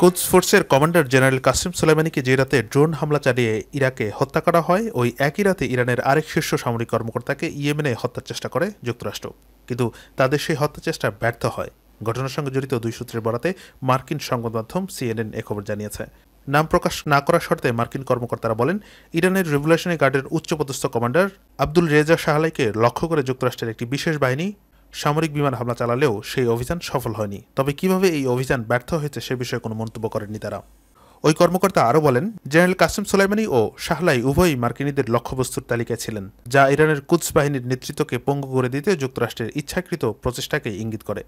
কুদস ফোর্সের commander general Qasim সোলেমানিকে যে রাতে ড্রোন হামলা চালিয়ে ইরাকে হত্যা করা হয় ওই একই রাতে ইরানের আরেক শীর্ষ সামরিক কর্মকর্তাকে ইয়েমেনে হত্যার চেষ্টা করে যুক্তরাষ্ট্র কিন্তু তাদের সেই চেষ্টা ব্যর্থ হয় ঘটনার সঙ্গে জড়িত দুই সূত্রের বরাতে মার্কিন সংবাদ মাধ্যম সিএনএন এ খবর জানিয়েছে নাম প্রকাশ না করার শর্তে মার্কিন কর্মকর্তারা বলেন ইরানের রেভলিউশনারি গার্ডের উচ্চপদস্থ কমান্ডার আব্দুল রেজা শাহালাইকে লক্ষ্য করে যুক্তরাষ্ট্রের একটি বিশেষ বাহিনী সামরিক বিমান হামলা চালালেও সেই অভিযান সফল হয়নি তবে কিভাবে এই অভিযান ব্যর্থ হয়েছে সে বিষয়ে কোনো মন্তব্য করেননি তারা ওই কর্মকর্তা আরও বলেন জেনারেল কাসিম সোলাইমানি ও শাহলাই উভয়ই মার্কিনীদের লক্ষ্যবস্তুর তালিকায় ছিলেন যা ইরানের কুচ বাহিনীর নেতৃত্বকে পঙ্গু করে দিতে যুক্তরাষ্ট্রের ইচ্ছাকৃত প্রচেষ্টাকে ইঙ্গিত করে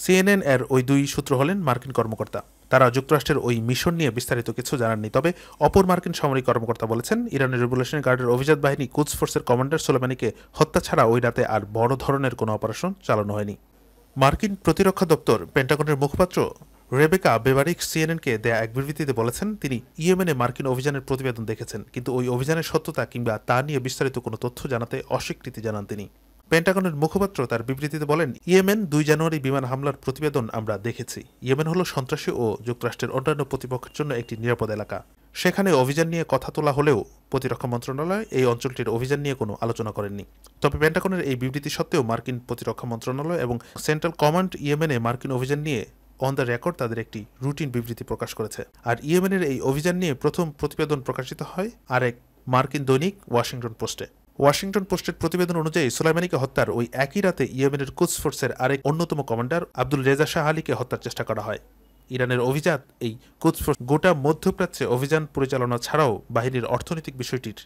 সিএনএন এর ওই দুই সূত্র হলেন মার্কিন কর্মকর্তা তারা যুক্তরাষ্ট্রের ওই মিশন নিয়ে বিস্তারিত কিছু জানাননি তবে অপর মার্কিন সামরিক কর্মকর্তা বলেছেন ইরানের রেভুলেশন গার্ডের অভিজাত বাহিনী কুচ ফোর্সের কমান্ডার সোলেমানিকে হত্যা ছাড়া ওই রাতে আর বড় ধরনের কোনো অপারেশন চালানো হয়নি মার্কিন প্রতিরক্ষা দপ্তর পেন্টাগনের মুখপাত্র রেবেকা বেবারিক সিএনএনকে দেয়া এক বিবৃতিতে বলেছেন তিনি ইয়েমেনে মার্কিন অভিযানের প্রতিবেদন দেখেছেন কিন্তু ওই অভিযানের সত্যতা কিংবা তা নিয়ে বিস্তারিত কোনো তথ্য জানাতে অস্বীকৃতি জানান তিনি পেন্টাগনের মুখপাত্র তার বিবৃতিতে বলেন ইয়েমেন দুই জানুয়ারি বিমান হামলার প্রতিবেদন আমরা দেখেছি ইয়েমেন হলো সন্ত্রাসী ও যুক্তরাষ্ট্রের অন্যান্য প্রতিপক্ষের জন্য একটি নিরাপদ এলাকা সেখানে অভিযান নিয়ে কথা তোলা হলেও প্রতিরক্ষা মন্ত্রণালয় এই অঞ্চলটির অভিযান নিয়ে কোনো আলোচনা করেননি তবে পেন্টাগনের এই বিবৃতি সত্ত্বেও মার্কিন প্রতিরক্ষা মন্ত্রণালয় এবং সেন্ট্রাল কমান্ড ইয়েমেনে মার্কিন অভিযান নিয়ে অন দ্য রেকর্ড তাদের একটি রুটিন বিবৃতি প্রকাশ করেছে আর ইয়েমেনের এই অভিযান নিয়ে প্রথম প্রতিবেদন প্রকাশিত হয় আরেক মার্কিন দৈনিক ওয়াশিংটন পোস্টে ওয়াশিংটন পোস্টের প্রতিবেদন অনুযায়ী সোলাইমানিকে হত্যার ওই একই রাতে ইয়েমেনের কুচ ফোর্সের আরেক অন্যতম কমান্ডার আব্দুল রেজা শাহ আলীকে হত্যার চেষ্টা করা হয় ইরানের অভিজাত এই কুচ ফোর্স গোটা মধ্যপ্রাচ্যে অভিযান পরিচালনা ছাড়াও বাহিনীর অর্থনৈতিক বিষয়টির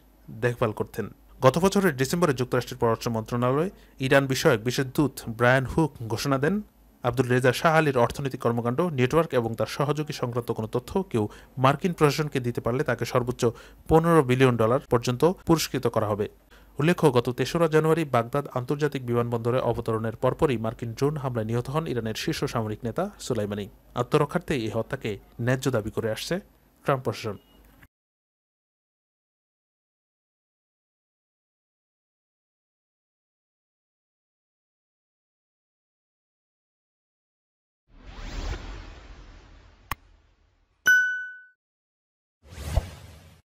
দেখভাল করতেন গত বছরের ডিসেম্বরে যুক্তরাষ্ট্রের পররাষ্ট্র মন্ত্রণালয়ে ইরান বিষয়ক বিশেষ দূত ব্রায়ান হুক ঘোষণা দেন আব্দুল রেজা শাহ আলীর অর্থনৈতিক কর্মকাণ্ড নেটওয়ার্ক এবং তার সহযোগী সংক্রান্ত কোনো তথ্য কেউ মার্কিন প্রশাসনকে দিতে পারলে তাকে সর্বোচ্চ পনেরো বিলিয়ন ডলার পর্যন্ত পুরস্কৃত করা হবে উল্লেখ্য গত তেসরা জানুয়ারি বাগদাদ আন্তর্জাতিক বিমানবন্দরে অবতরণের পরপরই মার্কিন ড্রোন হামলায় নিহত হন ইরানের শীর্ষ সামরিক নেতা সুলাইমানি আত্মরক্ষার্থে এই হত্যাকে ন্যায্য দাবি করে আসছে ট্রাম্প প্রশাসন